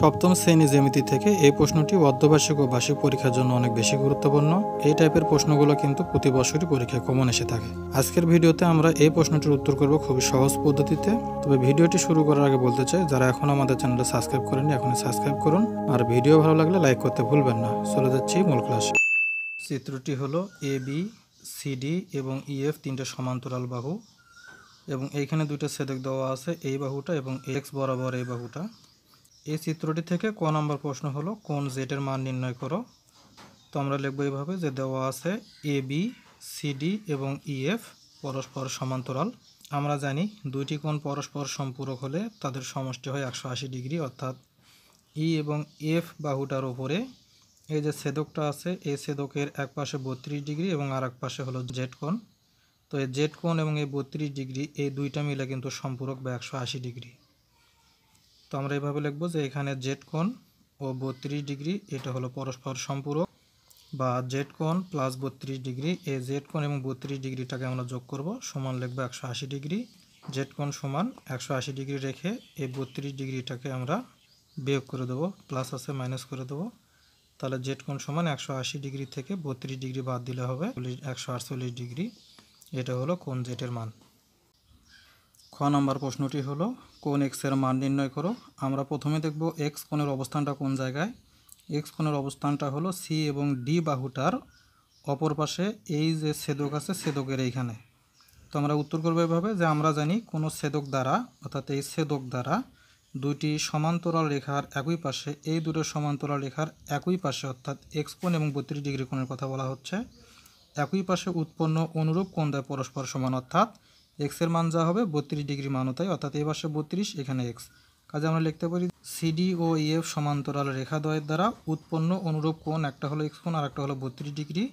সপ্তম শ্রেণী জ্যামিতি থেকে এই প্রশ্নটি অর্ধবার্ষিক ও বার্ষিক পরীক্ষার জন্য অনেক বেশি গুরুত্বপূর্ণ এই টাইপের প্রশ্নগুলো কিন্তু প্রতি বছরই পরীক্ষায় কমন এসে থাকে আজকের ভিডিওতে আমরা এই প্রশ্নটির উত্তর করব খুবই সহজ পদ্ধতিতে তবে ভিডিওটি শুরু করার আগে বলতে চাই যারা এখন আমাদের চ্যানেলটা সাবস্ক্রাইব করেনি এখন সাবস্ক্রাইব করুন আর ভিডিও ভালো লাগলে লাইক করতে ভুলবেন না চলে যাচ্ছি মূল ক্লাস চিত্রটি হলো এ বি সিডি এবং ইএফ তিনটা সমান্তরাল বাহু এবং এইখানে দুইটা ছেদক দেওয়া আছে এই বাহুটা এবং এক্স বরাবর এই বাহুটা এই চিত্রটি থেকে ক নম্বর প্রশ্ন হলো কোন জেটের মান নির্ণয় করো তো আমরা লিখবো এইভাবে যে দেওয়া আছে এ বি সিডি এবং ইএফ e, পরস্পর সমান্তরাল আমরা জানি দুইটি কোণ পরস্পর সম্পূরক হলে তাদের সমষ্টি হয় একশো ডিগ্রি অর্থাৎ ই e এবং এফ বাহুটার ওপরে এই যে ছেদকটা আছে এই ছেদকের এক পাশে বত্রিশ ডিগ্রি এবং আর এক পাশে হলো জেড কোণ তো এই জেড কোণ এবং এই বত্রিশ ডিগ্রি এই দুইটা মিলে কিন্তু সম্পূরক বা একশো ডিগ্রি তো আমরা এভাবে লিখব যে এখানে জেড কোণ ও বত্রিশ ডিগ্রি এটা হলো পরস্পর সম্পূরক বা জেড কোণ প্লাস বত্রিশ ডিগ্রি এ জেড কোণ এবং বত্রিশ ডিগ্রিটাকে আমরা যোগ করব সমান লিখবো একশো আশি ডিগ্রি জেড কোণ সমান একশো আশি ডিগ্রি রেখে এই বত্রিশ ডিগ্রিটাকে আমরা বিয়োগ করে দেবো প্লাস আছে মাইনাস করে দেবো তাহলে জেড কোণ সমান একশো আশি ডিগ্রি থেকে বত্রিশ ডিগ্রি বাদ দিলে হবে একশো আটচল্লিশ ডিগ্রি এটা হলো কোন জেটের মান খ নম্বর প্রশ্নটি হলো কোন এক্সের মান নির্ণয় করো আমরা প্রথমে দেখব এক্স কোণের অবস্থানটা কোন জায়গায় এক্স কোণের অবস্থানটা হলো সি এবং ডি বাহুটার অপর পাশে এই যে ছেদক আছে ছেদকের এইখানে তো আমরা উত্তর করবো এভাবে যে আমরা জানি কোনো ছেদক দ্বারা অর্থাৎ এই ছেদক দ্বারা দুইটি সমান্তরাল রেখার একই পাশে এই দুটো সমান্তরাল রেখার একই পাশে অর্থাৎ এক্স কোণ এবং বত্রিশ ডিগ্রি কোণের কথা বলা হচ্ছে একই পাশে উৎপন্ন অনুরূপ কোণ দেয় পরস্পর সমান অর্থাৎ এক্সের মান যা হবে বত্রিশ ডিগ্রি মানও তাই অর্থাৎ এই পাশে বত্রিশ এখানে এক্স কাজে আমরা লিখতে পারি সিডি ও ইএফ সমান্তরাল রেখাদ্বয়ের দ্বারা উৎপন্ন অনুরূপ কোণ একটা হলো এক্স কোণ আর একটা হলো বত্রিশ ডিগ্রি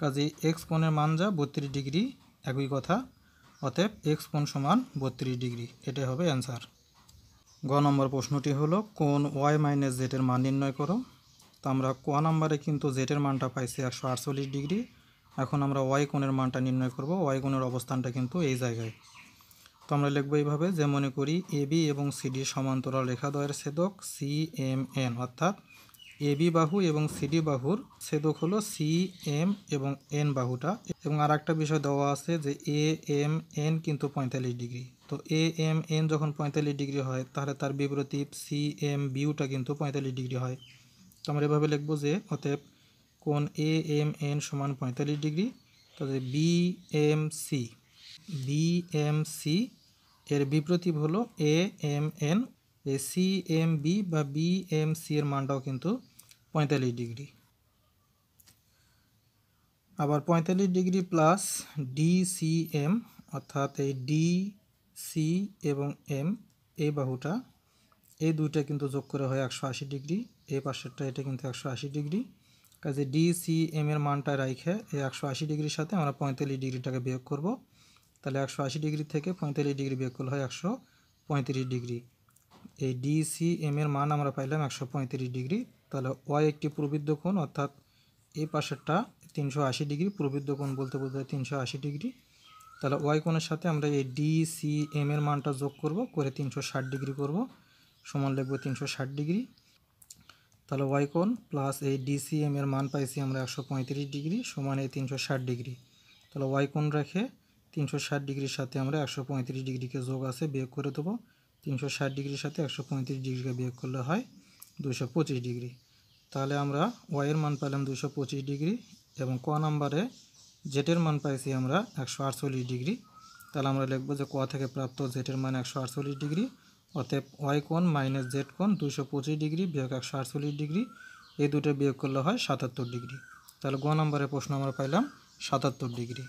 কাজে এক্স কোণের মান যা বত্রিশ ডিগ্রি একই কথা অতএব এক্স কোণ সমান বত্রিশ ডিগ্রি এটাই হবে অ্যান্সার গ নম্বর প্রশ্নটি হলো কোন ওয়াই মাইনাস জেটের মান নির্ণয় করো তো আমরা ক নম্বরে কিন্তু জেটের মানটা পাইছি একশো ডিগ্রি এখন আমরা ওয়াই কোণের মানটা নির্ণয় করব ওয়াই কোণের অবস্থানটা কিন্তু এই জায়গায় তো আমরা লিখবো এইভাবে যে মনে করি এবি এবং সিডি সমান্তরাল রেখাদ্বয়ের ছেদক সি এম এন অর্থাৎ এবি বাহু এবং সিডি বাহুর ছেদক হলো সি এম এবং এন বাহুটা এবং আর একটা বিষয় দেওয়া আছে যে এ এম এন কিন্তু পঁয়তাল্লিশ ডিগ্রি তো এ এম এন যখন পঁয়তাল্লিশ ডিগ্রি হয় তাহলে তার বিপরীত সি এম বিউটা কিন্তু পঁয়তাল্লিশ ডিগ্রি হয় তো আমরা এভাবে লিখবো যে অতএব কোন এ এম এন সমান পঁয়তাল্লিশ ডিগ্রি তাদের B M C B M C এর বিপ্রতীপ হলো A M N A C M B বা বি এম সি এর মানটাও কিন্তু পঁয়তাল্লিশ ডিগ্রি আবার পঁয়তাল্লিশ degree plus D C M অর্থাৎ এই ডি সি এবং এম এ বাহুটা এই দুইটা কিন্তু যোগ করে হয় একশো আশি ডিগ্রি এ পাশেরটা এটা কিন্তু একশো আশি ডিগ্রি কাজে ডিসিএম এর মানটা রাইখে এই একশো আশি ডিগ্রির সাথে আমরা পঁয়তাল্লিশ ডিগ্রিটাকে বিয়োগ করব তাহলে একশো আশি ডিগ্রি থেকে পঁয়তাল্লিশ ডিগ্রি বিয়োগ করলে হয় একশো পঁয়ত্রিশ ডিগ্রি এই ডিসিএম এর মান আমরা পাইলাম একশো পঁয়ত্রিশ ডিগ্রি তাহলে ওয়াই একটি প্রবৃদ্ধ কোণ অর্থাৎ এই পাশেরটা তিনশো আশি ডিগ্রি প্রবৃদ্ধ কোণ বলতে বলতে তিনশো আশি ডিগ্রি তাহলে ওয়াই কোণের সাথে আমরা এই ডিসিএম এর মানটা যোগ করব করে তিনশো ষাট ডিগ্রি করব সমান লিখব তিনশো ষাট ডিগ্রি তাহলে ওয়াই প্লাস এই ডিসিএম এর মান পাইছি আমরা একশো ডিগ্রি সমান এই তিনশো ডিগ্রি তাহলে ওয়াই রেখে তিনশো ডিগ্রির সাথে আমরা একশো ডিগ্রিকে যোগ আছে বিয়োগ করে দেবো তিনশো ডিগ্রির সাথে একশো ডিগ্রিকে বিয়োগ করলে হয় দুশো ডিগ্রি তাহলে আমরা ওয়াইয়ের মান পাইলাম দুশো ডিগ্রি এবং ক নাম্বারে জেটের মান পাইছি আমরা একশো ডিগ্রি তাহলে আমরা লিখবো যে ক থেকে প্রাপ্ত জেটের মান একশো ডিগ্রি অতএব ওয়াই কোণ মাইনাস জেড কোণ দুশো পঁচিশ ডিগ্রি বিয়োগ একশো আটচল্লিশ ডিগ্রি এই দুটো বিয়োগ করলে হয় সাতাত্তর ডিগ্রি তাহলে গ নম্বরের প্রশ্ন আমরা পাইলাম সাতাত্তর ডিগ্রি